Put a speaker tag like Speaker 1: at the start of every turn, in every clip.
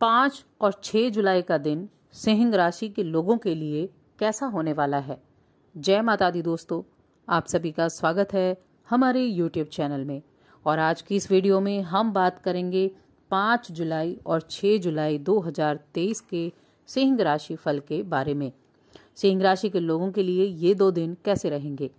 Speaker 1: पाँच और छः जुलाई का दिन सिंह राशि के लोगों के लिए कैसा होने वाला है जय माता दी दोस्तों आप सभी का स्वागत है हमारे यूट्यूब चैनल में और आज की इस वीडियो में हम बात करेंगे पाँच जुलाई और छः जुलाई 2023 के सिंह राशि फल के बारे में सिंह राशि के लोगों के लिए ये दो दिन कैसे रहेंगे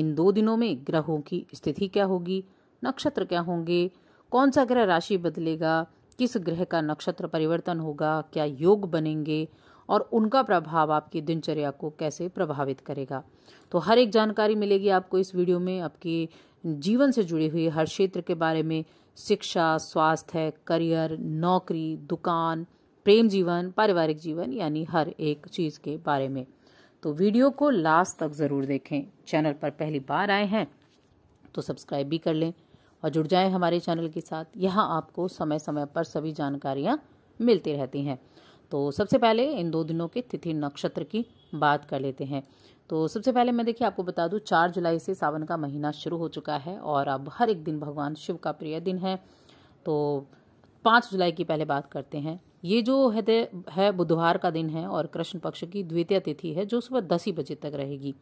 Speaker 1: इन दो दिनों में ग्रहों की स्थिति क्या होगी नक्षत्र क्या होंगे कौन सा ग्रह राशि बदलेगा किस ग्रह का नक्षत्र परिवर्तन होगा क्या योग बनेंगे और उनका प्रभाव आपकी दिनचर्या को कैसे प्रभावित करेगा तो हर एक जानकारी मिलेगी आपको इस वीडियो में आपके जीवन से जुड़ी हुई हर क्षेत्र के बारे में शिक्षा स्वास्थ्य करियर नौकरी दुकान प्रेम जीवन पारिवारिक जीवन यानी हर एक चीज के बारे में तो वीडियो को लास्ट तक जरूर देखें चैनल पर पहली बार आए हैं तो सब्सक्राइब भी कर लें और जुड़ जाएं हमारे चैनल के साथ यहाँ आपको समय समय पर सभी जानकारियाँ मिलती रहती हैं तो सबसे पहले इन दो दिनों के तिथि नक्षत्र की बात कर लेते हैं तो सबसे पहले मैं देखिए आपको बता दूं चार जुलाई से सावन का महीना शुरू हो चुका है और अब हर एक दिन भगवान शिव का प्रिय दिन है तो पाँच जुलाई की पहले बात करते हैं ये जो है है बुधवार का दिन है और कृष्ण पक्ष की द्वितीय तिथि है जो सुबह दस ही बजे तक रहेगी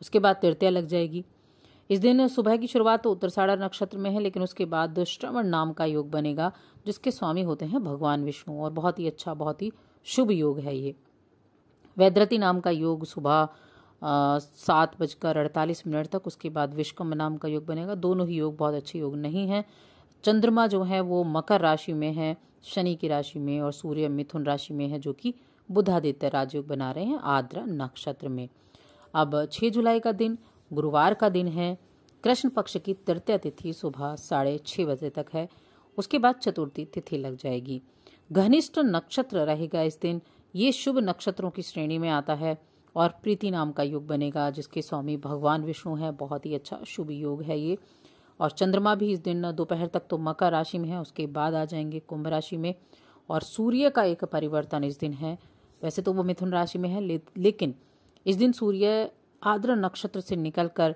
Speaker 1: उसके बाद तृतीया लग जाएगी इस दिन सुबह की शुरुआत तो उत्तरसाड़ा नक्षत्र में है लेकिन उसके बाद श्रवण नाम का योग बनेगा जिसके स्वामी होते हैं भगवान विष्णु और बहुत ही अच्छा बहुत ही शुभ योग है ये वैद्रति नाम का योग सुबह सात बजकर अड़तालीस मिनट तक उसके बाद विश्वकम्भ नाम का योग बनेगा दोनों ही योग बहुत अच्छे योग नहीं हैं चंद्रमा जो है वो मकर राशि में है शनि की राशि में और सूर्य मिथुन राशि में है जो कि बुधादित्य राजयोग बना रहे हैं आर्द्रा नक्षत्र में अब छः जुलाई का दिन गुरुवार का दिन है कृष्ण पक्ष की तृतीय तिथि सुबह साढ़े छः बजे तक है उसके बाद चतुर्थी तिथि लग जाएगी घनिष्ठ नक्षत्र रहेगा इस दिन ये शुभ नक्षत्रों की श्रेणी में आता है और प्रीति नाम का योग बनेगा जिसके स्वामी भगवान विष्णु है बहुत ही अच्छा शुभ योग है ये और चंद्रमा भी इस दिन दोपहर तक तो मकर राशि में है उसके बाद आ जाएंगे कुंभ राशि में और सूर्य का एक परिवर्तन इस दिन है वैसे तो वो मिथुन राशि में है ले, लेकिन इस दिन सूर्य आर्द्र नक्षत्र से निकलकर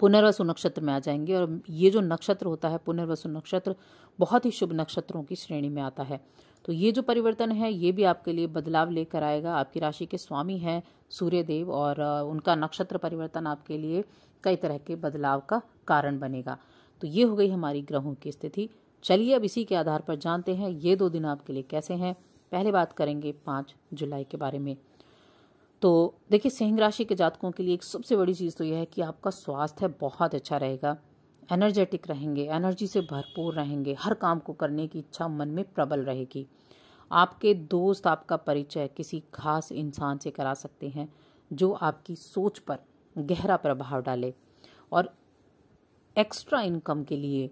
Speaker 1: पुनर्वसु नक्षत्र में आ जाएंगे और ये जो नक्षत्र होता है पुनर्वसु नक्षत्र बहुत ही शुभ नक्षत्रों की श्रेणी में आता है तो ये जो परिवर्तन है ये भी आपके लिए बदलाव लेकर आएगा आपकी राशि के स्वामी हैं सूर्यदेव और उनका नक्षत्र परिवर्तन आपके लिए कई तरह के बदलाव का कारण बनेगा तो ये हो गई हमारी ग्रहों की स्थिति चलिए अब इसी के आधार पर जानते हैं ये दो दिन आपके लिए कैसे हैं पहले बात करेंगे पाँच जुलाई के बारे में तो देखिए सिंह राशि के जातकों के लिए एक सबसे बड़ी चीज़ तो यह है कि आपका स्वास्थ्य बहुत अच्छा रहेगा एनर्जेटिक रहेंगे एनर्जी से भरपूर रहेंगे हर काम को करने की इच्छा मन में प्रबल रहेगी आपके दोस्त आपका परिचय किसी खास इंसान से करा सकते हैं जो आपकी सोच पर गहरा प्रभाव डाले और एक्स्ट्रा इनकम के लिए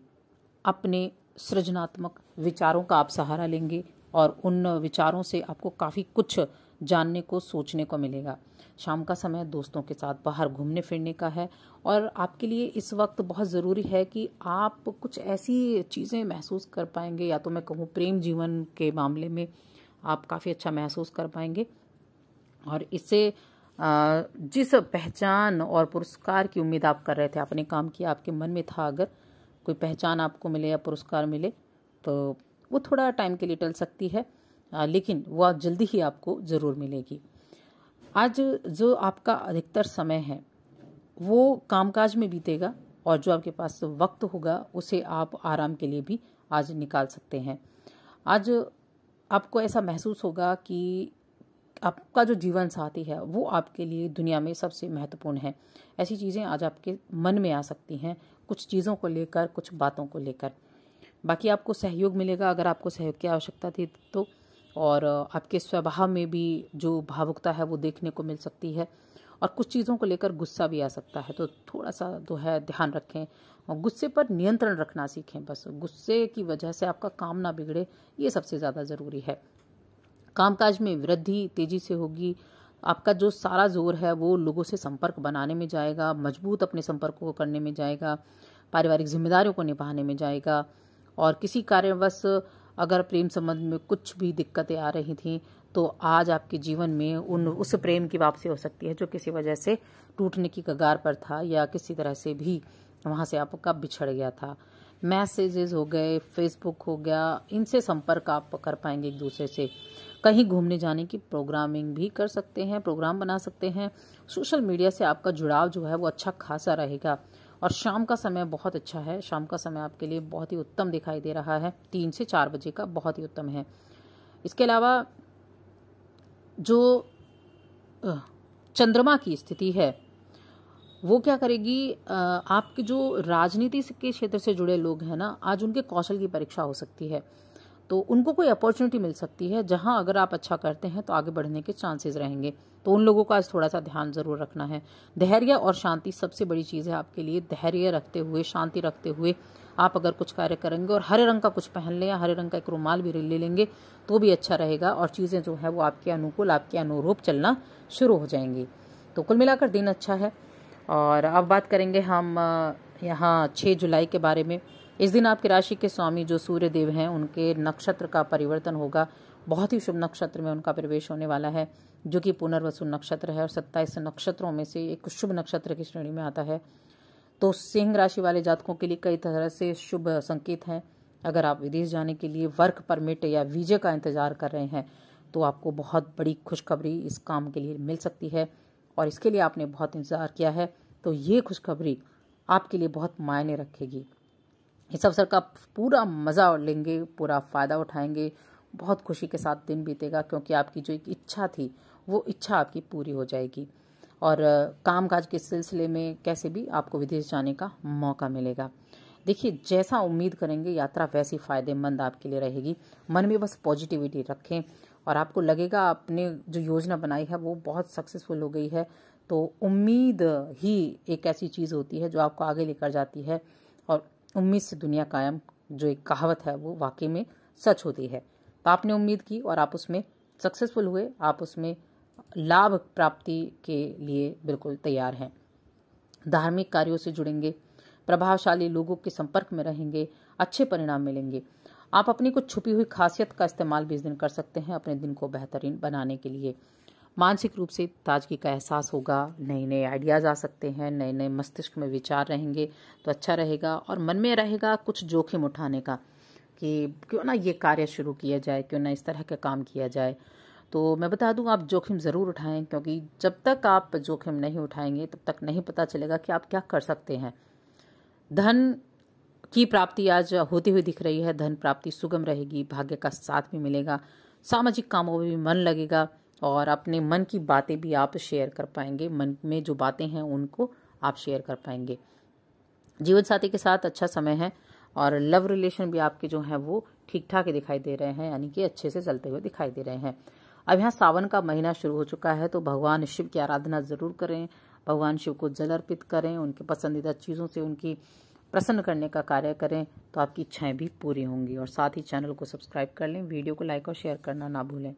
Speaker 1: अपने सृजनात्मक विचारों का आप सहारा लेंगे और उन विचारों से आपको काफ़ी कुछ जानने को सोचने को मिलेगा शाम का समय दोस्तों के साथ बाहर घूमने फिरने का है और आपके लिए इस वक्त बहुत ज़रूरी है कि आप कुछ ऐसी चीज़ें महसूस कर पाएंगे या तो मैं कहूँ प्रेम जीवन के मामले में आप काफ़ी अच्छा महसूस कर पाएंगे और इससे जिस पहचान और पुरस्कार की उम्मीद आप कर रहे थे आपने काम किया आपके मन में था अगर कोई पहचान आपको मिले या पुरस्कार मिले तो वो थोड़ा टाइम के लिए टल सकती है लेकिन वह जल्दी ही आपको ज़रूर मिलेगी आज जो आपका अधिकतर समय है वो कामकाज में बीतेगा और जो आपके पास वक्त होगा उसे आप आराम के लिए भी आज निकाल सकते हैं आज आपको ऐसा महसूस होगा कि आपका जो जीवन साथी है वो आपके लिए दुनिया में सबसे महत्वपूर्ण है ऐसी चीज़ें आज आपके मन में आ सकती हैं कुछ चीज़ों को लेकर कुछ बातों को लेकर बाकी आपको सहयोग मिलेगा अगर आपको सहयोग की आवश्यकता थी तो और आपके स्वभाव में भी जो भावुकता है वो देखने को मिल सकती है और कुछ चीज़ों को लेकर गुस्सा भी आ सकता है तो थोड़ा सा जो है ध्यान रखें और गुस्से पर नियंत्रण रखना सीखें बस गुस्से की वजह से आपका काम ना बिगड़े ये सबसे ज़्यादा ज़रूरी है कामकाज में वृद्धि तेज़ी से होगी आपका जो सारा जोर है वो लोगों से संपर्क बनाने में जाएगा मजबूत अपने संपर्कों को करने में जाएगा पारिवारिक जिम्मेदारियों को निभाने में जाएगा और किसी कार्यवश अगर प्रेम संबंध में कुछ भी दिक्कतें आ रही थी तो आज आपके जीवन में उन उस प्रेम की वापसी हो सकती है जो किसी वजह से टूटने की कगार पर था या किसी तरह से भी वहां से आपका बिछड़ गया था मैसेजेस हो गए फेसबुक हो गया इनसे संपर्क आप कर पाएंगे एक दूसरे से कहीं घूमने जाने की प्रोग्रामिंग भी कर सकते हैं प्रोग्राम बना सकते हैं सोशल मीडिया से आपका जुड़ाव जो है वो अच्छा खासा रहेगा और शाम का समय बहुत अच्छा है शाम का समय आपके लिए बहुत ही उत्तम दिखाई दे रहा है तीन से चार बजे का बहुत ही उत्तम है इसके अलावा जो चंद्रमा की स्थिति है वो क्या करेगी आपके जो राजनीति के क्षेत्र से जुड़े लोग हैं ना आज उनके कौशल की परीक्षा हो सकती है तो उनको कोई अपॉर्चुनिटी मिल सकती है जहाँ अगर आप अच्छा करते हैं तो आगे बढ़ने के चांसेस रहेंगे तो उन लोगों का आज थोड़ा सा ध्यान जरूर रखना है धैर्य और शांति सबसे बड़ी चीज़ है आपके लिए धैर्य रखते हुए शांति रखते हुए आप अगर कुछ कार्य करेंगे और हरे रंग का कुछ पहन लें या हरे रंग का एक रुमाल भी ले लेंगे तो भी अच्छा रहेगा और चीज़ें जो है वो आपके अनुकूल आपके अनुरूप चलना शुरू हो जाएंगी तो कुल मिलाकर दिन अच्छा है और अब बात करेंगे हम यहाँ छः जुलाई के बारे में इस दिन आपकी राशि के स्वामी जो सूर्य देव हैं उनके नक्षत्र का परिवर्तन होगा बहुत ही शुभ नक्षत्र में उनका प्रवेश होने वाला है जो कि पुनर्वसु नक्षत्र है और सत्ताईस नक्षत्रों में से एक शुभ नक्षत्र की श्रेणी में आता है तो सिंह राशि वाले जातकों के लिए कई तरह से शुभ संकेत हैं अगर आप विदेश जाने के लिए वर्क परमिट या वीजे का इंतजार कर रहे हैं तो आपको बहुत बड़ी खुशखबरी इस काम के लिए मिल सकती है और इसके लिए आपने बहुत इंतज़ार किया है तो ये खुशखबरी आपके लिए बहुत मायने रखेगी इस अवसर का पूरा मज़ा लेंगे पूरा फ़ायदा उठाएंगे बहुत खुशी के साथ दिन बीतेगा क्योंकि आपकी जो एक इच्छा थी वो इच्छा आपकी पूरी हो जाएगी और कामकाज के सिलसिले में कैसे भी आपको विदेश जाने का मौका मिलेगा देखिए जैसा उम्मीद करेंगे यात्रा वैसी फ़ायदेमंद आपके लिए रहेगी मन में बस पॉजिटिविटी रखें और आपको लगेगा आपने जो योजना बनाई है वो बहुत सक्सेसफुल हो गई है तो उम्मीद ही एक ऐसी चीज़ होती है जो आपको आगे लेकर जाती है उम्मीद से दुनिया कायम जो एक कहावत है वो वाकई में सच होती है तो आपने उम्मीद की और आप उसमें सक्सेसफुल हुए आप उसमें लाभ प्राप्ति के लिए बिल्कुल तैयार हैं धार्मिक कार्यों से जुड़ेंगे प्रभावशाली लोगों के संपर्क में रहेंगे अच्छे परिणाम मिलेंगे आप अपनी कुछ छुपी हुई खासियत का इस्तेमाल भी इस दिन कर सकते हैं अपने दिन को बेहतरीन बनाने के लिए मानसिक रूप से ताजगी का एहसास होगा नए नए आइडियाज़ आ सकते हैं नए नए मस्तिष्क में विचार रहेंगे तो अच्छा रहेगा और मन में रहेगा कुछ जोखिम उठाने का कि क्यों ना ये कार्य शुरू किया जाए क्यों ना इस तरह का काम किया जाए तो मैं बता दूं आप जोखिम ज़रूर उठाएं क्योंकि जब तक आप जोखिम नहीं उठाएंगे तब तक नहीं पता चलेगा कि आप क्या कर सकते हैं धन की प्राप्ति आज होती हुई दिख रही है धन प्राप्ति सुगम रहेगी भाग्य का साथ भी मिलेगा सामाजिक कामों में भी मन लगेगा और अपने मन की बातें भी आप शेयर कर पाएंगे मन में जो बातें हैं उनको आप शेयर कर पाएंगे जीवन साथी के साथ अच्छा समय है और लव रिलेशन भी आपके जो हैं वो ठीक ठाक दिखाई दे रहे हैं यानी कि अच्छे से चलते हुए दिखाई दे रहे हैं अब यहाँ सावन का महीना शुरू हो चुका है तो भगवान शिव की आराधना ज़रूर करें भगवान शिव को जल अर्पित करें उनके पसंदीदा चीज़ों से उनकी प्रसन्न करने का कार्य करें तो आपकी इच्छाएं भी पूरी होंगी और साथ ही चैनल को सब्सक्राइब कर लें वीडियो को लाइक और शेयर करना ना भूलें